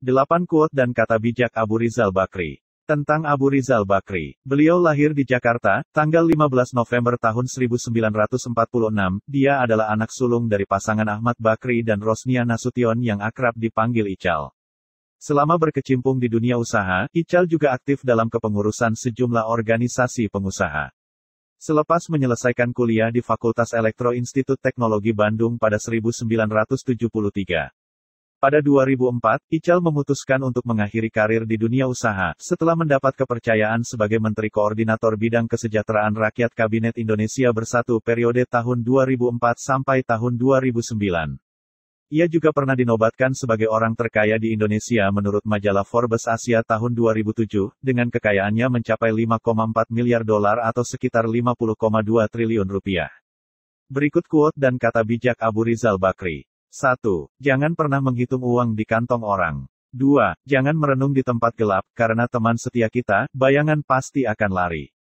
8 quote dan kata bijak Abu Rizal Bakri. Tentang Abu Rizal Bakri, beliau lahir di Jakarta, tanggal 15 November tahun 1946, dia adalah anak sulung dari pasangan Ahmad Bakri dan Rosnia Nasution yang akrab dipanggil Ical. Selama berkecimpung di dunia usaha, Ical juga aktif dalam kepengurusan sejumlah organisasi pengusaha. Selepas menyelesaikan kuliah di Fakultas Elektro Institut Teknologi Bandung pada 1973, pada 2004, Ical memutuskan untuk mengakhiri karir di dunia usaha, setelah mendapat kepercayaan sebagai Menteri Koordinator Bidang Kesejahteraan Rakyat Kabinet Indonesia Bersatu periode tahun 2004 sampai tahun 2009. Ia juga pernah dinobatkan sebagai orang terkaya di Indonesia menurut majalah Forbes Asia tahun 2007, dengan kekayaannya mencapai 5,4 miliar dolar atau sekitar 50,2 triliun rupiah. Berikut quote dan kata bijak Abu Rizal Bakri. 1. Jangan pernah menghitung uang di kantong orang. 2. Jangan merenung di tempat gelap, karena teman setia kita, bayangan pasti akan lari.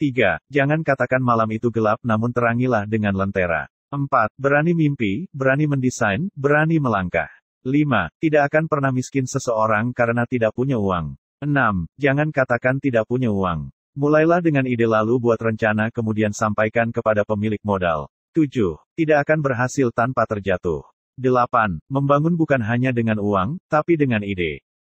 3. Jangan katakan malam itu gelap namun terangilah dengan lentera. 4. Berani mimpi, berani mendesain, berani melangkah. 5. Tidak akan pernah miskin seseorang karena tidak punya uang. 6. Jangan katakan tidak punya uang. Mulailah dengan ide lalu buat rencana kemudian sampaikan kepada pemilik modal. 7. Tidak akan berhasil tanpa terjatuh. 8. Membangun bukan hanya dengan uang, tapi dengan ide.